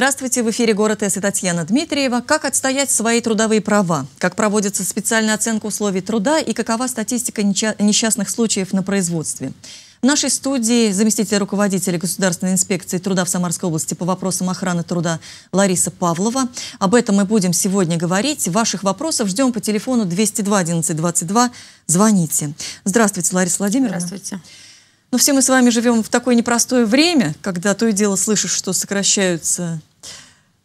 Здравствуйте, в эфире «Город С» Татьяна Дмитриева. Как отстоять свои трудовые права? Как проводится специальная оценка условий труда и какова статистика несчастных случаев на производстве? В нашей студии заместитель руководителя Государственной инспекции труда в Самарской области по вопросам охраны труда Лариса Павлова. Об этом мы будем сегодня говорить. Ваших вопросов ждем по телефону 202 11 22. Звоните. Здравствуйте, Лариса Владимировна. Здравствуйте. Но ну, все мы с вами живем в такое непростое время, когда то и дело слышишь, что сокращаются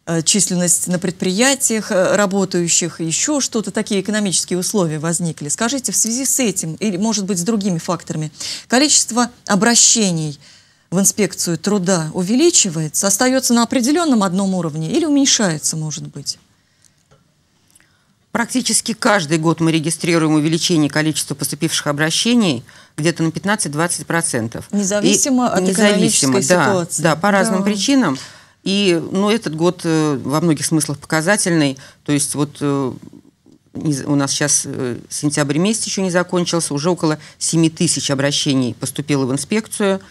Э, численность на предприятиях э, работающих, еще что-то, такие экономические условия возникли. Скажите, в связи с этим, или, может быть, с другими факторами, количество обращений в инспекцию труда увеличивается, остается на определенном одном уровне или уменьшается, может быть? Практически каждый год мы регистрируем увеличение количества поступивших обращений где-то на 15-20%. Независимо и, от независимо, экономической да, ситуации. Да, по да. разным причинам. И ну, этот год э, во многих смыслах показательный. То есть вот э, у нас сейчас э, сентябрь месяц еще не закончился, уже около 7 тысяч обращений поступило в инспекцию –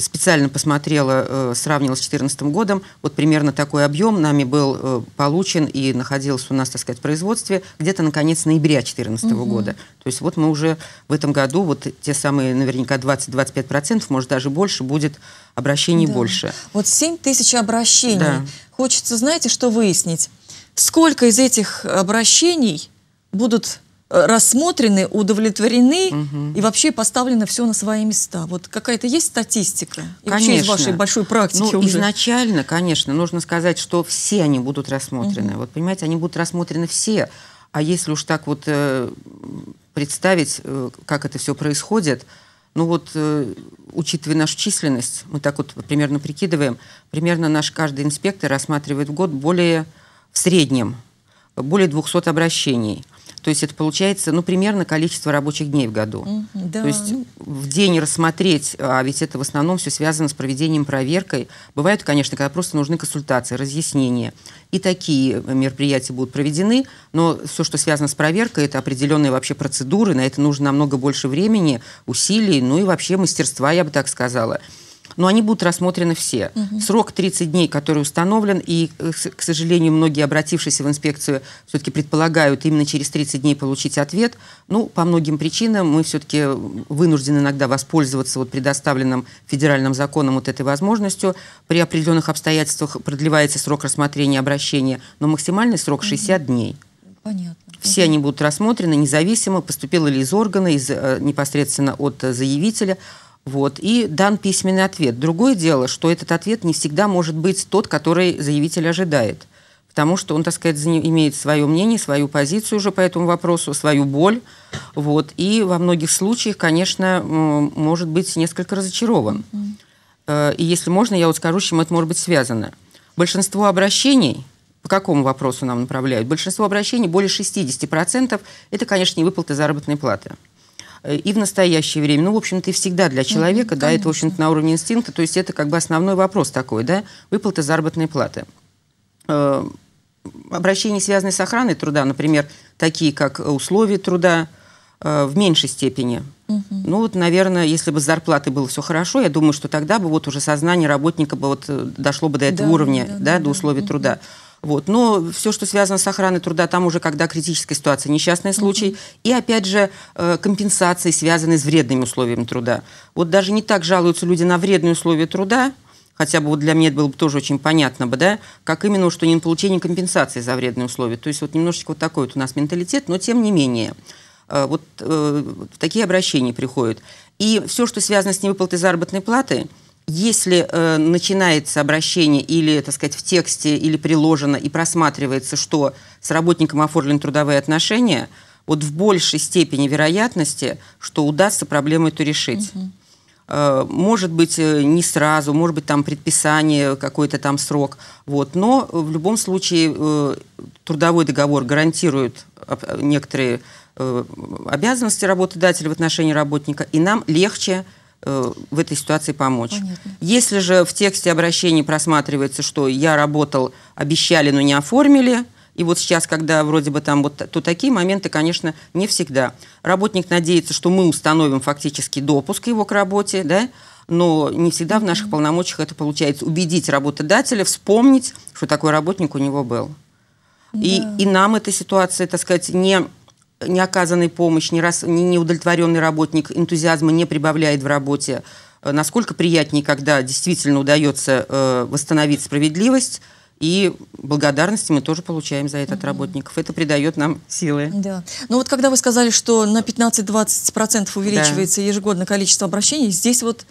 специально посмотрела, э, сравнила с 2014 годом, вот примерно такой объем нами был э, получен и находился у нас, так сказать, в производстве где-то на конец ноября 2014 угу. года. То есть вот мы уже в этом году, вот те самые наверняка 20-25%, может даже больше, будет обращений да. больше. Вот 7 тысяч обращений. Да. Хочется, знаете, что выяснить? Сколько из этих обращений будут рассмотрены, удовлетворены угу. и вообще поставлено все на свои места. Вот какая-то есть статистика? И конечно. из вашей большой практики ну, уже. Изначально, конечно, нужно сказать, что все они будут рассмотрены. Угу. Вот понимаете, они будут рассмотрены все. А если уж так вот э, представить, э, как это все происходит, ну вот, э, учитывая нашу численность, мы так вот примерно прикидываем, примерно наш каждый инспектор рассматривает в год более в среднем более 200 обращений. То есть это получается, ну, примерно количество рабочих дней в году. Mm -hmm. Да. То есть в день рассмотреть, а ведь это в основном все связано с проведением проверкой. Бывают, конечно, когда просто нужны консультации, разъяснения. И такие мероприятия будут проведены, но все, что связано с проверкой, это определенные вообще процедуры, на это нужно намного больше времени, усилий, ну и вообще мастерства, я бы так сказала но они будут рассмотрены все. Угу. Срок 30 дней, который установлен, и, э, к сожалению, многие, обратившиеся в инспекцию, все-таки предполагают именно через 30 дней получить ответ. Ну, по многим причинам мы все-таки э, вынуждены иногда воспользоваться вот предоставленным федеральным законом вот этой возможностью. При определенных обстоятельствах продлевается срок рассмотрения обращения, но максимальный срок 60 дней. Понятно. Все они будут рассмотрены независимо, поступило ли из органа, из, э, непосредственно от заявителя. Вот, и дан письменный ответ. Другое дело, что этот ответ не всегда может быть тот, который заявитель ожидает потому что он, так сказать, имеет свое мнение, свою позицию уже по этому вопросу, свою боль. Вот. И во многих случаях, конечно, может быть несколько разочарован. Mm. И если можно, я вот скажу, с чем это может быть связано. Большинство обращений, по какому вопросу нам направляют, большинство обращений, более 60%, это, конечно, не выплаты заработной платы и в настоящее время. Ну, в общем-то, и всегда для человека, mm-hmm, да, это, в общем-то, на уровне инстинкта, то есть это как бы основной вопрос такой, да, выплата заработной платы. Э, обращения, связанные с охраной труда, например, такие как условия труда, э, в меньшей степени. Угу. Ну вот, наверное, если бы с зарплатой было все хорошо, я думаю, что тогда бы вот уже сознание работника бы вот э, дошло бы до этого да, уровня, да, да, да, до условий угу. труда. Вот. Но все, что связано с охраной труда, там уже когда критическая ситуация, несчастный случай. Mm -hmm. И опять же э, компенсации, связанные с вредными условиями труда. Вот даже не так жалуются люди на вредные условия труда, хотя бы вот для меня это было бы тоже очень понятно бы, да, как именно, что не на получение компенсации за вредные условия. То есть вот немножечко вот такой вот у нас менталитет, но тем не менее. Э, вот э, такие обращения приходят. И все, что связано с невыплатой заработной платы – если э, начинается обращение или, так сказать, в тексте, или приложено, и просматривается, что с работником оформлены трудовые отношения, вот в большей степени вероятности, что удастся проблему эту решить. Угу. Э, может быть, э, не сразу, может быть, там предписание, какой-то там срок. Вот. Но в любом случае э, трудовой договор гарантирует э, некоторые э, обязанности работодателя в отношении работника, и нам легче Э, в этой ситуации помочь. Понятно. Если же в тексте обращений просматривается, что я работал, обещали, но не оформили, и вот сейчас, когда вроде бы там вот, то такие моменты, конечно, не всегда. Работник надеется, что мы установим фактически допуск его к работе, да, но не всегда в наших полномочиях это получается. Убедить работодателя вспомнить, что такой работник у него был. Да. И, и нам эта ситуация, так сказать, не неоказанной помощь, неудовлетворенный работник энтузиазма не прибавляет в работе. Э, насколько приятнее, когда действительно удается э, восстановить справедливость, и благодарности мы тоже получаем за это от работников. Это придает нам силы. Да. Ну вот когда вы сказали, что на 15-20% увеличивается да. ежегодно количество обращений, здесь вот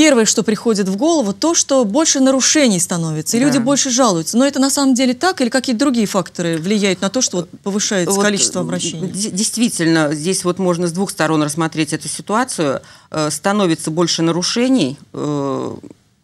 первое, что приходит в голову, то, что больше нарушений становится, и да. люди больше жалуются. Но это на самом деле так или какие-то другие факторы влияют на то, что вот повышается вот, количество э, обращений? Действительно, здесь вот можно с двух сторон рассмотреть эту ситуацию. Э, становится больше нарушений, э,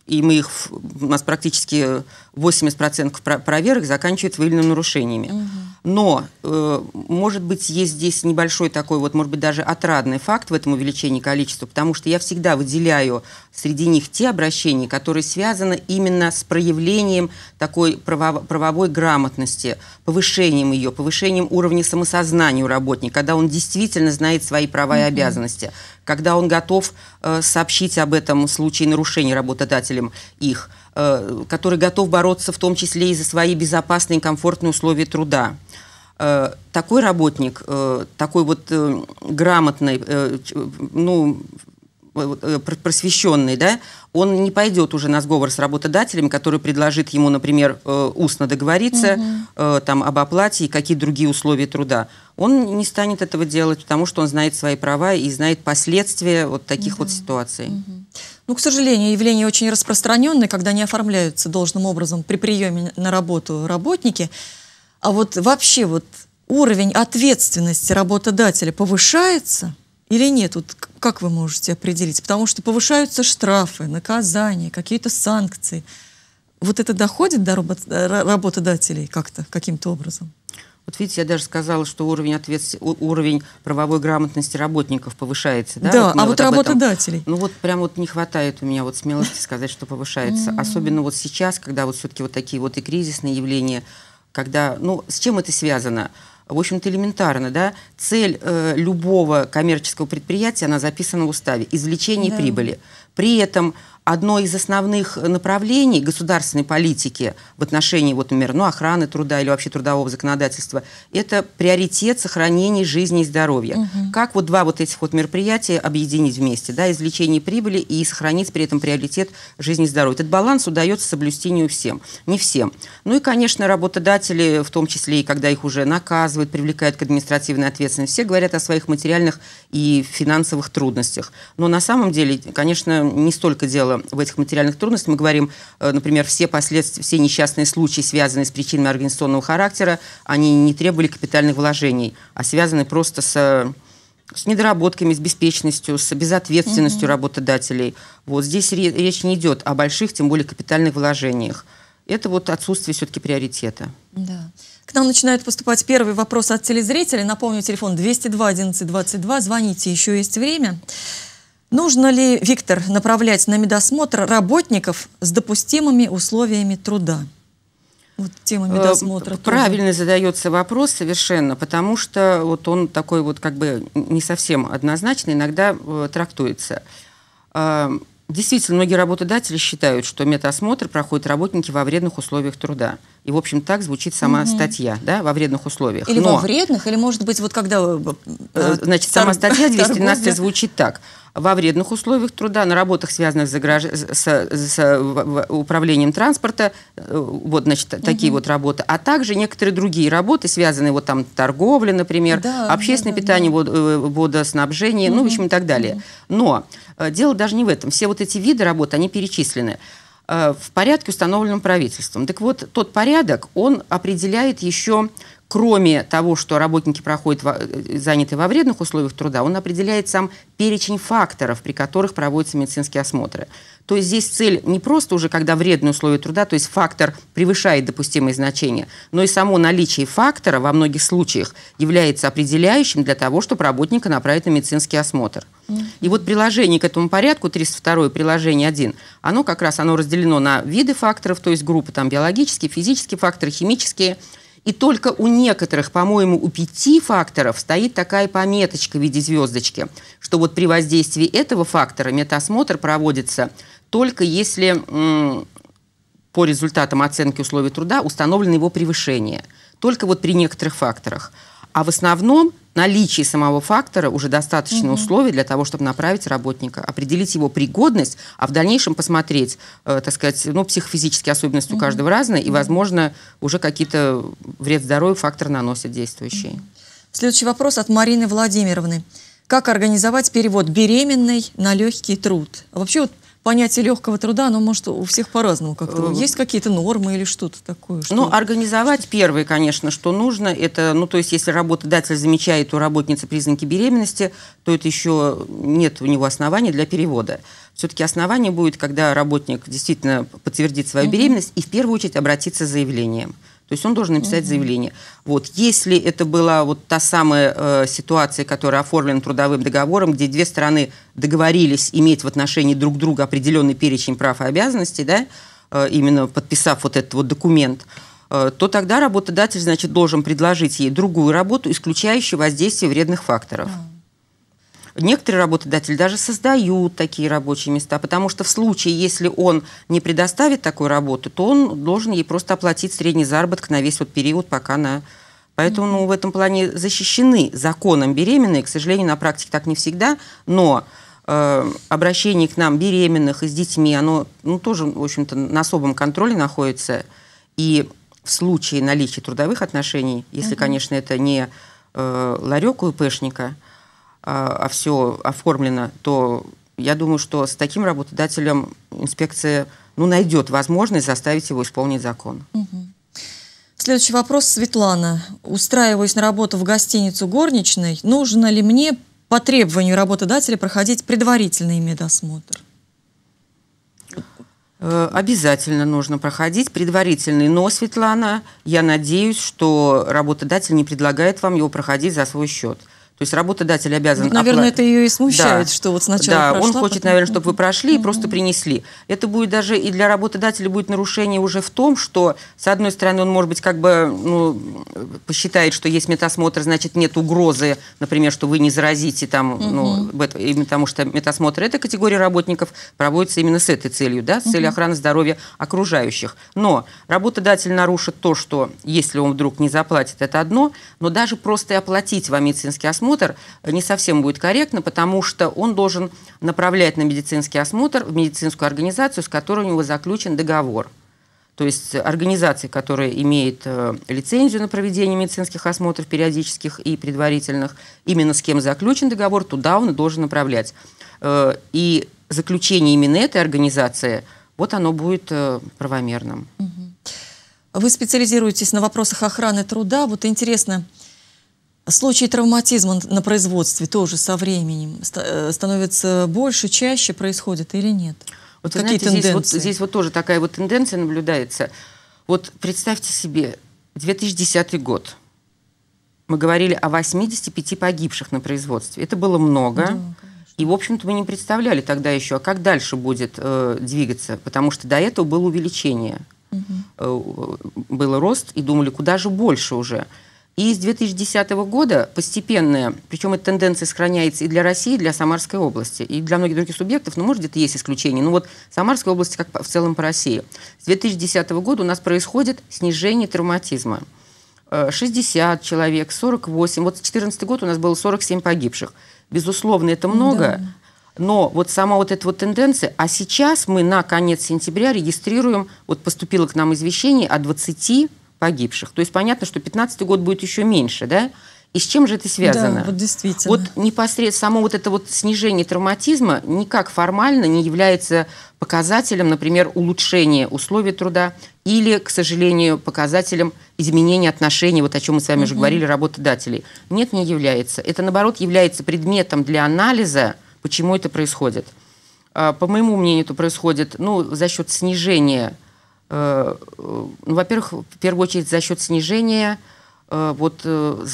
и мы их, у нас практически 80% проверок заканчивается выявленными нарушениями. Но, э, может быть, есть здесь небольшой такой, вот, может быть, даже отрадный факт в этом увеличении количества, потому что я всегда выделяю среди них те обращения, которые связаны именно с проявлением такой правов правовой грамотности, повышением ее, повышением уровня самосознания у работника, когда он действительно знает свои права угу. и обязанности, когда он готов э, сообщить об этом в случае нарушения работодателем их – Э, который готов бороться в том числе и за свои безопасные и комфортные условия труда. Э, такой работник, э, такой вот грамотный, ну, просвещенный, да, он не пойдет уже на сговор с работодателем, который предложит ему, например, устно договориться угу. там, об оплате и какие другие условия труда. Он не станет этого делать, потому что он знает свои права и знает последствия вот таких угу. вот ситуаций. Угу. Ну, к сожалению, явление очень распространенное, когда не оформляются должным образом при приеме на работу работники. А вот вообще вот уровень ответственности работодателя повышается или нет? Вот как вы можете определить? Потому что повышаются штрафы, наказания, какие-то санкции. Вот это доходит до э, работодателей как-то, каким-то образом? Вот видите, я даже сказала, что уровень, ответствен... уровень правовой грамотности работников повышается. Да, да вот а вот, вот работодателей? Этом... Ну вот прям вот не хватает у меня вот смелости сказать, что повышается. Особенно вот сейчас, когда вот все-таки вот такие вот и кризисные явления, когда, ну, с чем это связано? в общем-то, элементарно, да, цель э, любого коммерческого предприятия, она записана в уставе, извлечение да. прибыли. При этом одно из основных направлений государственной политики в отношении, вот, например, ну, охраны труда или вообще трудового законодательства, это приоритет сохранения жизни и здоровья. Угу. Как вот два вот этих вот мероприятия объединить вместе, да, извлечение прибыли и сохранить при этом приоритет жизни и здоровья. Этот баланс удается соблюсти не всем, не всем. Ну и, конечно, работодатели, в том числе и когда их уже наказывают, привлекают к административной ответственности, все говорят о своих материальных и финансовых трудностях. Но на самом деле, конечно, не столько дело в этих материальных трудностях. Мы говорим, э, например, все последствия, все несчастные случаи, связанные с причинами организационного характера, они не требовали капитальных вложений, а связаны просто с с недоработками, с беспечностью, с безответственностью угу. работодателей. Вот здесь речь не идет о больших, тем более капитальных вложениях. Это вот отсутствие все-таки приоритета. Да. К нам начинают поступать первые вопросы от телезрителей. Напомню, телефон 202 11 22. Звоните, еще есть время. Нужно ли, Виктор, направлять на медосмотр работников с допустимыми условиями труда? Вот тема э, медосмотра. Правильно тоже. задается вопрос совершенно, потому что вот он такой вот как бы не совсем однозначный. иногда э, трактуется. Э, действительно, многие работодатели считают, что медосмотр проходит работники во вредных условиях труда. И, в общем, так звучит сама угу. статья, да, во вредных условиях. Или Но, во вредных, или, может быть, вот когда... Э, э, э значит, сама статья 213 звучит так во вредных условиях труда, на работах, связанных с, гражд... с, с управлением транспорта, э, вот, значит, угу. такие вот работы, а также некоторые другие работы, связанные вот там торговля, например, да, общественное да, питание, да. водоснабжение, угу. ну, в общем, и так далее. Угу. Но дело даже не в этом. Все вот эти виды работ, они перечислены. Э, в порядке, установленном правительством. Так вот, тот порядок, он определяет еще кроме того, что работники проходят во, э, заняты во вредных условиях труда, он определяет сам перечень факторов, при которых проводятся медицинские осмотры. То есть здесь цель не просто уже, когда вредные условия труда, то есть фактор превышает допустимые значения, но и само наличие фактора во многих случаях является определяющим для того, чтобы работника направить на медицинский осмотр. И вот приложение к этому порядку, 302 приложение 1, оно как раз оно разделено на виды факторов, то есть группы там биологические, физические факторы, химические – и только у некоторых, по-моему, у пяти факторов стоит такая пометочка в виде звездочки, что вот при воздействии этого фактора метасмотр проводится только если по результатам оценки условий труда установлено его превышение. Только вот при некоторых факторах. А в основном наличие самого фактора уже достаточно угу. условий для того, чтобы направить работника, определить его пригодность, а в дальнейшем посмотреть, э, так сказать, ну, психофизические особенности угу. у каждого разные, и, возможно, уже какие-то вред здоровью фактор наносит действующий. Следующий вопрос от Марины Владимировны. Как организовать перевод беременной на легкий труд? А вообще вот понятие легкого труда, оно может у всех по-разному как-то. Э, есть какие-то нормы или что-то такое? Ну, что... Ну, организовать что первое, конечно, что нужно, это, ну, то есть, если работодатель замечает у работницы признаки беременности, то это еще нет у него оснований для перевода. Все-таки основание будет, когда работник действительно подтвердит свою угу. беременность и в первую очередь обратится с заявлением. То есть он должен написать угу. заявление. Вот, если это была вот та самая э, ситуация, которая оформлена трудовым договором, где две стороны договорились иметь в отношении друг друга определенный перечень прав и обязанностей, да, э, именно подписав вот этот вот документ, э, то тогда работодатель, значит, должен предложить ей другую работу, исключающую воздействие вредных факторов. Угу. Некоторые работодатели даже создают такие рабочие места, потому что в случае, если он не предоставит такую работу, то он должен ей просто оплатить средний заработок на весь вот период, пока она... Поэтому ну, в этом плане защищены законом беременные. К сожалению, на практике так не всегда, но э, обращение к нам беременных и с детьми, оно ну, тоже, в общем-то, на особом контроле находится. И в случае наличия трудовых отношений, если, конечно, это не э, ларек у ИПшника, а, а все оформлено, то я думаю, что с таким работодателем инспекция ну, найдет возможность заставить его исполнить закон. Следующий вопрос, Светлана. Устраиваясь на работу в гостиницу горничной, нужно ли мне по требованию работодателя проходить предварительный медосмотр? Э, обязательно нужно проходить предварительный, но, Светлана, я надеюсь, что работодатель не предлагает вам его проходить за свой счет. То есть работодатель обязан... Ведь, наверное, оплатить. это ее и смущает, да. что вот сначала Да, прошла, он хочет, потом... наверное, чтобы вы прошли и просто принесли. Это будет даже и для работодателя будет нарушение уже в том, что, с одной стороны, он, может быть, как бы ну, посчитает, что есть метасмотр, значит, нет угрозы, например, что вы не заразите там, ну, именно потому что метасмотр этой категории работников проводится именно с этой целью, да, с целью охраны здоровья окружающих. Но работодатель нарушит то, что если он вдруг не заплатит, это одно, но даже просто и оплатить вам медицинский осмотр, осмотр не совсем будет корректно, потому что он должен направлять на медицинский осмотр в медицинскую организацию, с которой у него заключен договор. То есть организация, которая имеет э, лицензию на проведение медицинских осмотров периодических и предварительных, именно с кем заключен договор, туда он должен направлять. Э, и заключение именно этой организации, вот оно будет э, правомерным. Вы специализируетесь на вопросах охраны труда. Вот интересно, Случаи травматизма на производстве тоже со временем э, становится больше, чаще происходят, или нет? Вот Какие знаете, тенденции? Здесь вот, здесь вот тоже такая вот тенденция наблюдается. Вот представьте себе, 2010 год. Мы говорили о 85 погибших на производстве. Это было много. Да, и, в общем-то, мы не представляли тогда еще, а как дальше будет э, двигаться. Потому что до этого было увеличение. Угу. Э, был рост, и думали, куда же больше уже. И с 2010 года постепенная, причем эта тенденция сохраняется и для России, и для Самарской области, и для многих других субъектов, но, ну, может, где-то есть исключение. но вот Самарской области как в целом по России. С 2010 года у нас происходит снижение травматизма. 60 э, человек, 48. Вот 2014 год у нас было 47 погибших. Безусловно, это много, да. Но вот сама вот эта вот тенденция, а сейчас мы на конец сентября регистрируем, вот поступило к нам извещение о 20 погибших. То есть понятно, что 15 год будет еще меньше, да? И с чем же это связано? Да, вот действительно. Вот непосредственно само вот это вот снижение травматизма никак формально не является показателем, например, улучшения условий труда или, к сожалению, показателем изменения отношений, вот о чем мы с вами mm уже говорили, работодателей. Нет, не является. Это, наоборот, является предметом для анализа, почему это происходит. А, по моему мнению, это происходит ну, за счет снижения ну, во-первых, в первую очередь за счет снижения э, вот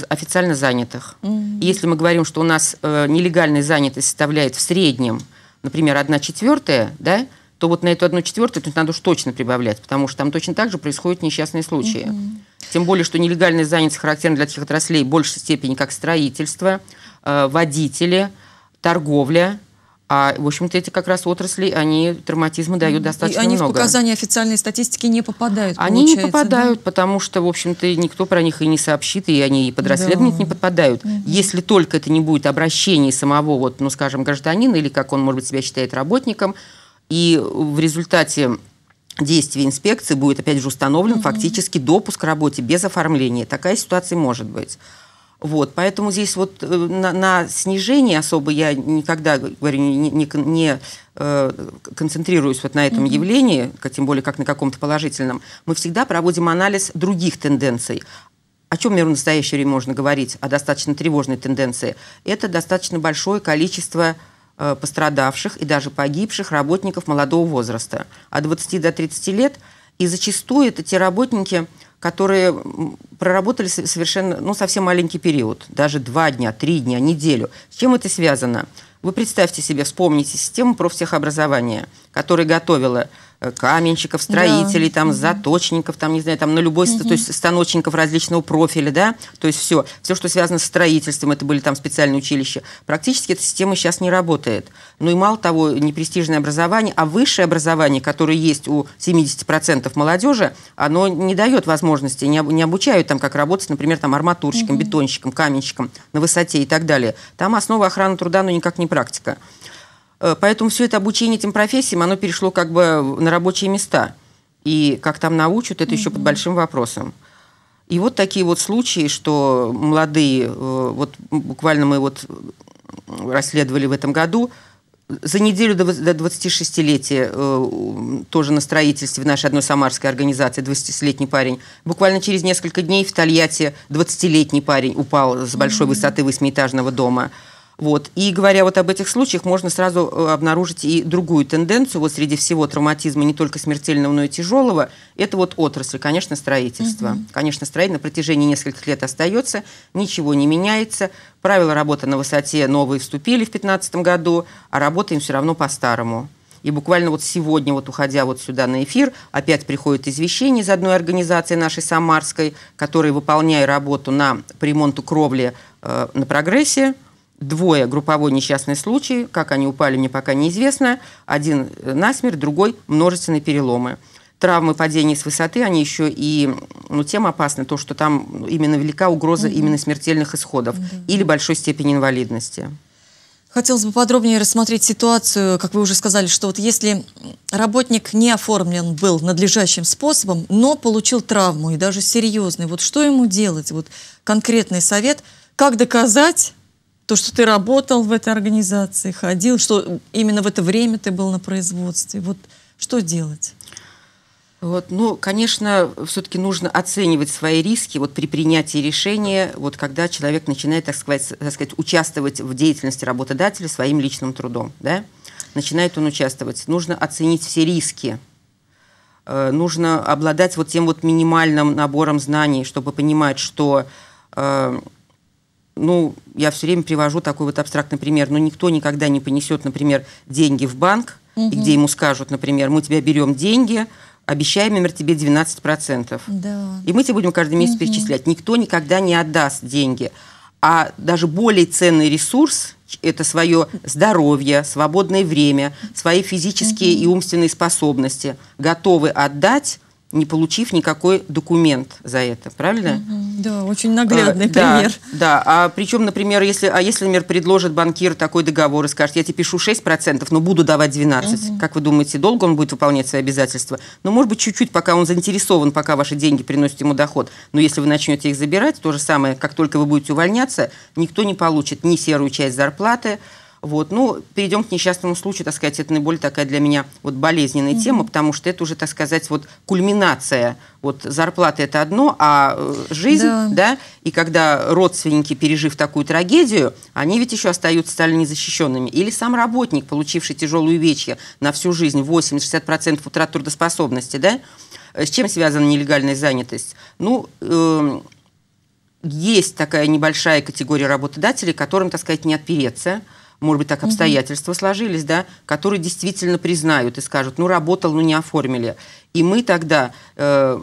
официально занятых. Mm-hmm. Если мы говорим, что у нас нелегальная занятость составляет в среднем, например, 1 четвертая, да, то вот на эту 1 четвертую то надо уж точно прибавлять, потому что там точно так же происходят несчастные случаи. Mm-hmm. Тем более, что нелегальная занятость характерна для таких отраслей в большей степени, как строительство, водители, торговля – а, в общем-то, эти как раз отрасли, они травматизма дают достаточно много. И они много. в показания официальной статистики не попадают, Они не попадают, да? потому что, в общем-то, никто про них и не сообщит, и они под расследование да. не подпадают. mm Если только это не будет обращение самого, вот, ну, скажем, гражданина, или как он, может быть, себя считает работником, и в результате действий инспекции будет, опять же, установлен mm фактически допуск к работе без оформления. Такая ситуация может быть. Вот, поэтому здесь вот э, на, на снижение особо я никогда, говорю, не, не, не э, концентрируюсь вот на этом mm-hmm. явлении, тем более как на каком-то положительном. Мы всегда проводим анализ других тенденций. О чем в настоящее время можно говорить? О достаточно тревожной тенденции. Это достаточно большое количество э, пострадавших и даже погибших работников молодого возраста. От 20 до 30 лет. И зачастую это те работники, которые проработали совершенно, ну, совсем маленький период, даже два дня, три дня, неделю. С чем это связано? Вы представьте себе, вспомните систему профтехобразования, которая готовила Э, каменщиков, строителей, да. там, заточников, там, не знаю, там, на любой, угу. то есть станочников различного профиля, да, то есть все, все, что связано с строительством, это были там специальные училища, практически эта система сейчас не работает. Ну и мало того, непрестижное образование, а высшее образование, которое есть у 70% молодежи, оно не дает возможности, не, не обучают там, как работать, например, там, арматурщиком, угу. бетонщиком, каменщиком на высоте и так далее. Там основа охраны труда, но никак не практика. Э, поэтому все это обучение этим профессиям, оно перешло как бы на рабочие места. И как там научат, это mm еще под большим вопросом. И вот такие вот случаи, что молодые, э, вот буквально мы вот э, расследовали в этом году, за неделю до 26-летия тоже на строительстве в нашей одной самарской организации 20-летний парень. Буквально через несколько дней в Тольятти 20-летний парень упал с большой высоты восьмиэтажного дома. Вот. И говоря вот об этих случаях, можно сразу э, обнаружить и другую тенденцию вот среди всего травматизма, не только смертельного, но и тяжелого. Это вот отрасль, конечно, строительство. Угу. Конечно, строительство на протяжении нескольких лет остается, ничего не меняется. Правила работы на высоте новые вступили в 2015 году, а работаем все равно по-старому. И буквально вот сегодня, вот уходя вот сюда на эфир, опять приходит извещение из одной организации нашей Самарской, которая, выполняя работу на по ремонту кровли э, на прогрессе, двое групповой несчастный случай, как они упали, мне пока неизвестно. Один э, насмерть, другой множественные переломы. Травмы падения с высоты, они еще и, ну, тем опасны, то, что там именно велика угроза mm именно смертельных исходов mm или большой степени инвалидности. Хотелось бы подробнее рассмотреть ситуацию, как вы уже сказали, что вот если работник не оформлен был надлежащим способом, но получил травму и даже серьезный, вот что ему делать? Вот конкретный совет, как доказать то, что ты работал в этой организации, ходил, что именно в это время ты был на производстве. Вот что делать? Вот, ну, конечно, все-таки нужно оценивать свои риски вот при принятии решения, вот когда человек начинает, так сказать, так сказать, участвовать в деятельности работодателя своим личным трудом, да? Начинает он участвовать. Нужно оценить все риски. Э, нужно обладать вот тем вот минимальным набором знаний, чтобы понимать, что э, ну, я все время привожу такой вот абстрактный пример, но ну, никто никогда не понесет, например, деньги в банк, угу. и где ему скажут, например, мы тебя берем деньги, обещаем, например, тебе 12%. Да. И мы тебе будем каждый месяц угу. перечислять. Никто никогда не отдаст деньги. А даже более ценный ресурс – это свое здоровье, свободное время, свои физические угу. и умственные способности. Готовы отдать – не получив никакой документ за это, правильно? Да, очень а, наглядный а, пример. Да, да, а причем, например, если, а если, например, предложит банкир такой договор и скажет, я тебе пишу 6%, но буду давать 12%, угу. как вы думаете, долго он будет выполнять свои обязательства? Ну, может быть, чуть-чуть, пока он заинтересован, пока ваши деньги приносят ему доход, но если вы начнете их забирать, то же самое, как только вы будете увольняться, никто не получит ни серую часть зарплаты, вот. Ну, перейдем к несчастному случаю, так сказать, это наиболее такая для меня вот болезненная mm-hmm. тема, потому что это уже, так сказать, вот кульминация. Вот зарплата это одно, а э, жизнь, да. да, и когда родственники, пережив такую трагедию, они ведь еще остаются стали незащищенными. Или сам работник, получивший тяжелую вечья на всю жизнь, 80-60% утрат трудоспособности, да, э, с чем связана нелегальная занятость? Ну, э, есть такая небольшая категория работодателей, которым, так сказать, не отпереться – может быть, так обстоятельства угу. сложились, да, которые действительно признают и скажут, ну, работал, но ну, не оформили. И мы тогда э,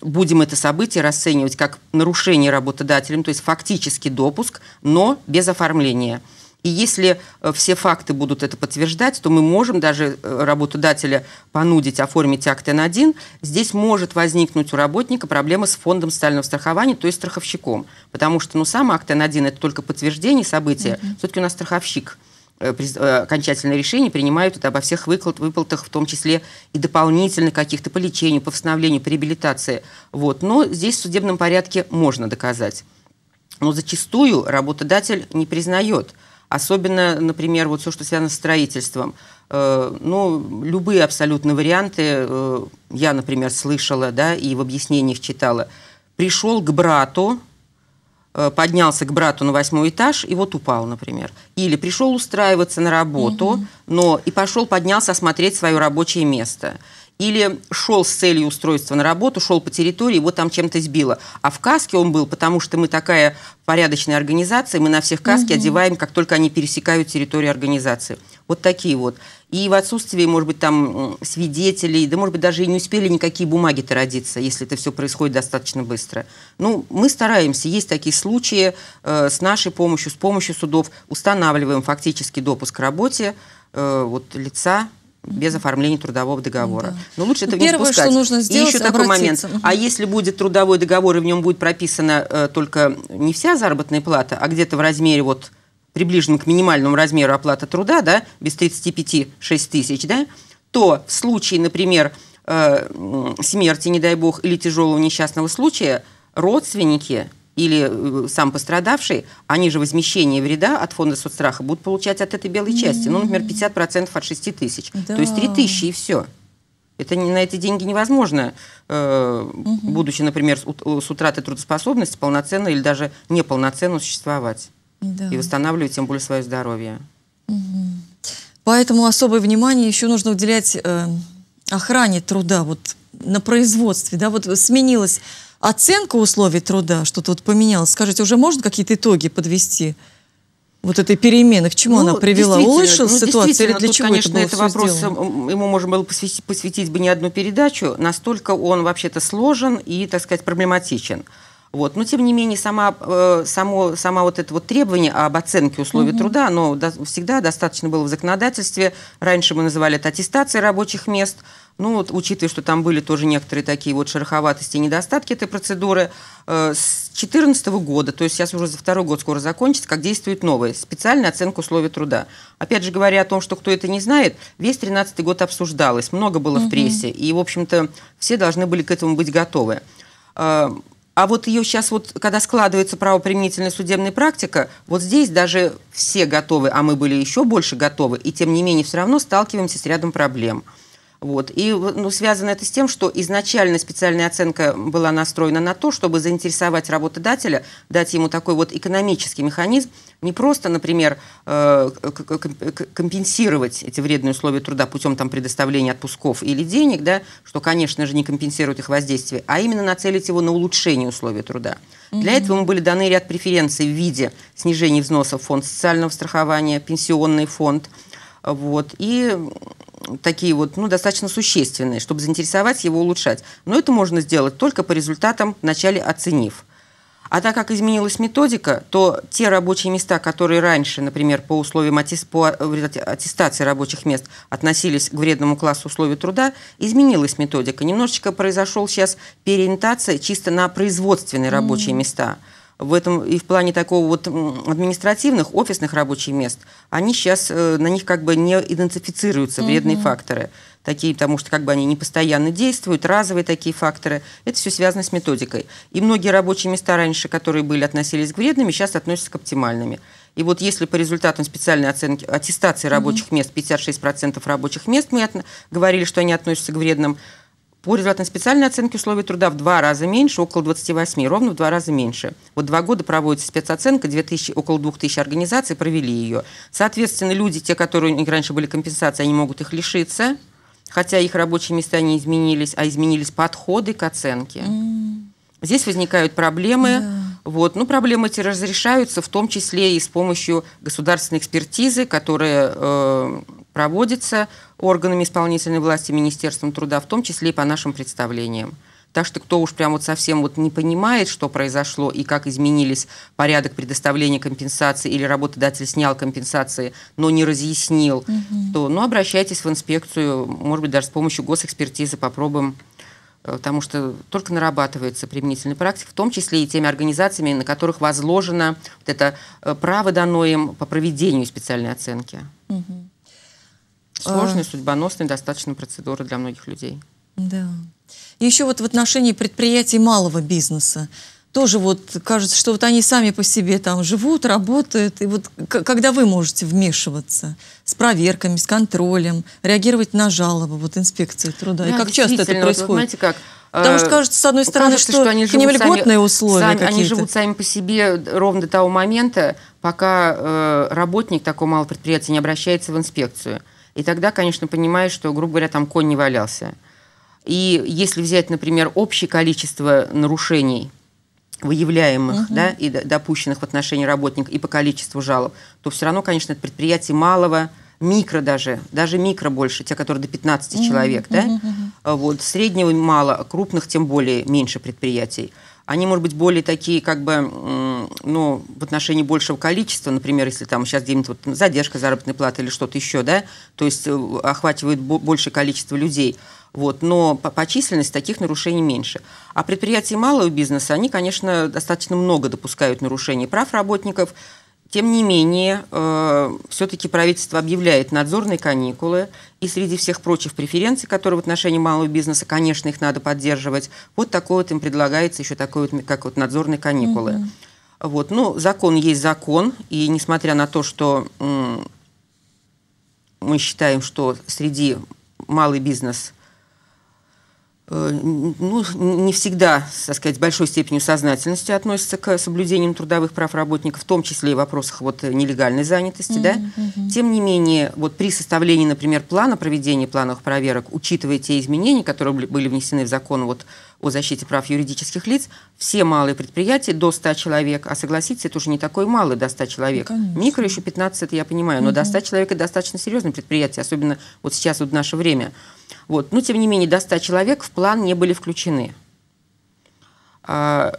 будем это событие расценивать как нарушение работодателем, то есть фактически допуск, но без оформления. И если э, все факты будут это подтверждать, то мы можем даже э, работодателя понудить оформить акт Н1. Здесь может возникнуть у работника проблема с фондом стального страхования, то есть страховщиком. Потому что ну, сам акт Н1 – это только подтверждение события. Mm-hmm. Все-таки у нас страховщик э, окончательное решение принимают это обо всех выплат, выплатах, в том числе и дополнительных каких-то по лечению, по восстановлению, по реабилитации. Вот. Но здесь в судебном порядке можно доказать. Но зачастую работодатель не признает – Особенно, например, вот все, что связано с строительством. Э, ну, любые абсолютно варианты э, я, например, слышала, да, и в объяснениях читала. Пришел к брату, э, поднялся к брату на восьмой этаж и вот упал, например. Или пришел устраиваться на работу, угу. но и пошел поднялся осмотреть свое рабочее место – или шел с целью устройства на работу, шел по территории, его там чем-то сбило. А в каске он был, потому что мы такая порядочная организация, мы на всех каски угу. одеваем, как только они пересекают территорию организации. Вот такие вот. И в отсутствии, может быть, там свидетелей, да, может быть, даже и не успели никакие бумаги-то родиться, если это все происходит достаточно быстро. Ну, мы стараемся, есть такие случаи, э, с нашей помощью, с помощью судов устанавливаем фактически допуск к работе э, вот, лица, без оформления трудового договора. Да. Но ну, лучше этого Первое, не допускать. что нужно сделать, и еще такой обратиться. момент. А если будет трудовой договор, и в нем будет прописана э, только не вся заработная плата, а где-то в размере вот приближен к минимальному размеру оплаты труда, да, без 35-6 тысяч, да, то в случае, например, э, смерти, не дай бог, или тяжелого несчастного случая, родственники или э, сам пострадавший, они же возмещение вреда от фонда соцстраха будут получать от этой белой части. Ну, например, 50% от 6 тысяч. Да. То есть 3 тысячи и все. Это не, на эти деньги невозможно, э, угу. будучи, например, с, с утратой трудоспособности, полноценно или даже неполноценно существовать. Да. И восстанавливать тем более свое здоровье. Угу. Поэтому особое внимание еще нужно уделять э, охране труда вот, на производстве. Да? Вот сменилось оценка условий труда, что-то вот поменялось. Скажите, уже можно какие-то итоги подвести? вот этой перемены, к чему ну, она привела? Улучшилась ну, ситуация или для тут, чего конечно, это было вопрос, сделано? ему можно было посвятить, посвятить бы не одну передачу, настолько он вообще-то сложен и, так сказать, проблематичен. Вот. Но, тем не менее, сама, э, само, вот это вот требование об оценке условий угу. труда, оно всегда достаточно было в законодательстве. Раньше мы называли это аттестацией рабочих мест, ну, вот, учитывая, что там были тоже некоторые такие вот шероховатости и недостатки этой процедуры, э, с 2014 года, то есть сейчас уже за второй год скоро закончится, как действует новая, специальная оценка условий труда. Опять же, говоря о том, что кто это не знает, весь 2013 год обсуждалось, много было угу. в прессе, и, в общем-то, все должны были к этому быть готовы. Э, а вот ее сейчас, вот, когда складывается правоприменительная судебная практика, вот здесь даже все готовы, а мы были еще больше готовы, и тем не менее все равно сталкиваемся с рядом проблем – вот. И ну, связано это с тем, что изначально специальная оценка была настроена на то, чтобы заинтересовать работодателя, дать ему такой вот экономический механизм, не просто, например, э, компенсировать эти вредные условия труда путем там, предоставления отпусков или денег, да, что, конечно же, не компенсирует их воздействие, а именно нацелить его на улучшение условий труда. Mm-hmm. Для этого ему были даны ряд преференций в виде снижения взносов в фонд социального страхования, пенсионный фонд. Вот. И такие вот, ну, достаточно существенные, чтобы заинтересовать его улучшать. Но это можно сделать только по результатам, вначале оценив. А так как изменилась методика, то те рабочие места, которые раньше, например, по условиям аттест... по э, аттестации рабочих мест относились к вредному классу условий труда, изменилась методика. Немножечко произошел сейчас переориентация чисто на производственные рабочие mm-hmm. места – в этом и в плане такого вот административных, офисных рабочих мест, они сейчас, э, на них как бы не идентифицируются вредные угу. факторы такие, потому что как бы они не постоянно действуют, разовые такие факторы. Это все связано с методикой. И многие рабочие места раньше, которые были, относились к вредными, сейчас относятся к оптимальными. И вот если по результатам специальной оценки аттестации рабочих mm мест 56% рабочих мест мы от, говорили, что они относятся к вредным, по результатам специальной оценки условий труда в два раза меньше, около 28, ровно в два раза меньше. Вот два года проводится спецоценка, 2000, около 2000 организаций провели ее. Соответственно, люди, те, которые у них раньше были компенсации, они могут их лишиться, хотя их рабочие места не изменились, а изменились подходы к оценке. Mm. Здесь возникают проблемы. Yeah. Вот. Ну, проблемы эти разрешаются в том числе и с помощью государственной экспертизы, которая э, проводится органами исполнительной власти, Министерством труда, в том числе и по нашим представлениям. Так что кто уж прям вот совсем вот не понимает, что произошло и как изменились порядок предоставления компенсации или работодатель снял компенсации, но не разъяснил, угу. то ну, обращайтесь в инспекцию, может быть, даже с помощью госэкспертизы попробуем э, потому что только нарабатывается применительная практика, в том числе и теми организациями, на которых возложено вот это э, право дано им по проведению специальной оценки. Угу. Сложные, судьбоносные достаточно процедуры для многих людей. Да. еще вот в отношении предприятий малого бизнеса. Тоже вот кажется, что вот они сами по себе там живут, работают. И вот когда вы можете вмешиваться с проверками, с контролем, реагировать на жалобы, вот инспекции труда? Да, и как часто это происходит? Вот, как, Потому э, что кажется, с одной стороны, кажется, что, что они к ним льготные условия сами, Они живут сами по себе ровно до того момента, пока э, работник такого малого предприятия не обращается в инспекцию. И тогда, конечно, понимаешь, что, грубо говоря, там конь не валялся. И если взять, например, общее количество нарушений, выявляемых угу. да, и допущенных в отношении работника и по количеству жалоб, то все равно, конечно, это предприятие малого, микро даже, даже микро больше, те, которые до 15 угу. человек, да, угу. вот, среднего мало, крупных тем более меньше предприятий они, может быть, более такие, как бы, ну, в отношении большего количества, например, если там сейчас где-нибудь вот задержка заработной платы или что-то еще, да, то есть э, охватывает большее количество людей. Вот, но по, по численности таких нарушений меньше. А предприятия малого бизнеса, они, конечно, достаточно много допускают нарушений прав работников, тем не менее, э, все-таки правительство объявляет надзорные каникулы, и среди всех прочих преференций, которые в отношении малого бизнеса, конечно, их надо поддерживать. Вот такое вот им предлагается еще такое вот, как вот надзорные каникулы. Угу. Вот, ну, закон есть закон, и несмотря на то, что мы считаем, что среди малый бизнес – Э, ну, не всегда, так сказать, с большой степенью сознательности относятся к соблюдению трудовых прав работников, в том числе и в вопросах вот, нелегальной занятости. Mm-hmm. Да? Тем не менее, вот при составлении, например, плана проведения плановых проверок, учитывая те изменения, которые были внесены в закон вот, о защите прав юридических лиц, все малые предприятия до 100 человек, а согласитесь, это уже не такой малый до 100 человек. Ну, конечно. Микро еще 15, это я понимаю, но угу. до 100 человек это достаточно серьезное предприятие, особенно вот сейчас вот в наше время. Вот. Но, тем не менее, до 100 человек в план не были включены. А,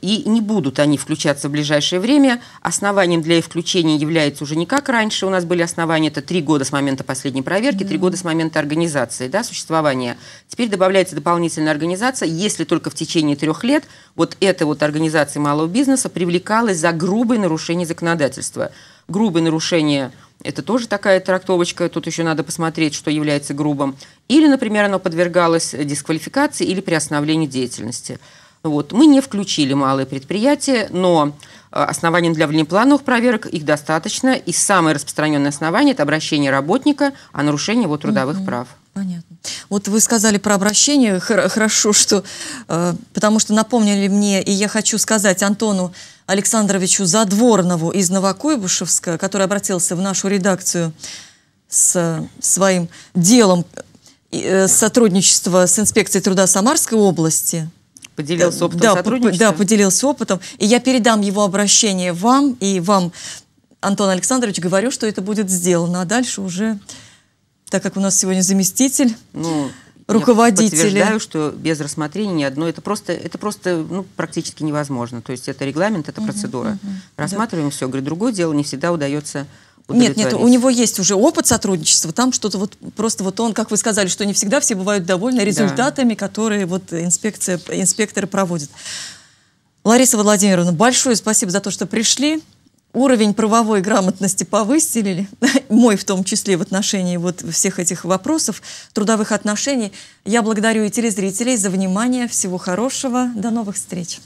и не будут они включаться в ближайшее время. Основанием для их включения является уже не как раньше, у нас были основания, это три года с момента последней проверки, три года с момента организации, да, существования. Теперь добавляется дополнительная организация, если только в течение трех лет вот эта вот организация малого бизнеса привлекалась за грубые нарушения законодательства. Грубые нарушения это тоже такая трактовочка, тут еще надо посмотреть, что является грубым. Или, например, оно подвергалось дисквалификации или приостановлению деятельности. Вот. Мы не включили малые предприятия, но э, оснований для внеплановых проверок их достаточно. И самое распространенное основание – это обращение работника о нарушении его трудовых угу. прав. Понятно. Вот вы сказали про обращение, хорошо, что, э, потому что напомнили мне, и я хочу сказать Антону Александровичу Задворнову из Новокуйбышевска, который обратился в нашу редакцию с э, своим делом сотрудничества с инспекцией труда Самарской области – поделился опытом да, сотрудничества. Да, поделился опытом. И я передам его обращение вам и вам, Антон Александрович, говорю, что это будет сделано. А дальше уже, так как у нас сегодня заместитель... Ну, руководители. Я подтверждаю, что без рассмотрения ни одно. Это просто, это просто ну, практически невозможно. То есть это регламент, это угу, процедура. Угу, Рассматриваем да. все. Говорю, другое дело не всегда удается нет, нет, у него есть уже опыт сотрудничества, там что-то вот просто вот он, как вы сказали, что не всегда все бывают довольны результатами, да. которые вот инспекция, инспекторы проводят. Лариса Владимировна, большое спасибо за то, что пришли. Уровень правовой грамотности повысили, мой в том числе в отношении вот всех этих вопросов, трудовых отношений. Я благодарю и телезрителей за внимание. Всего хорошего. До новых встреч.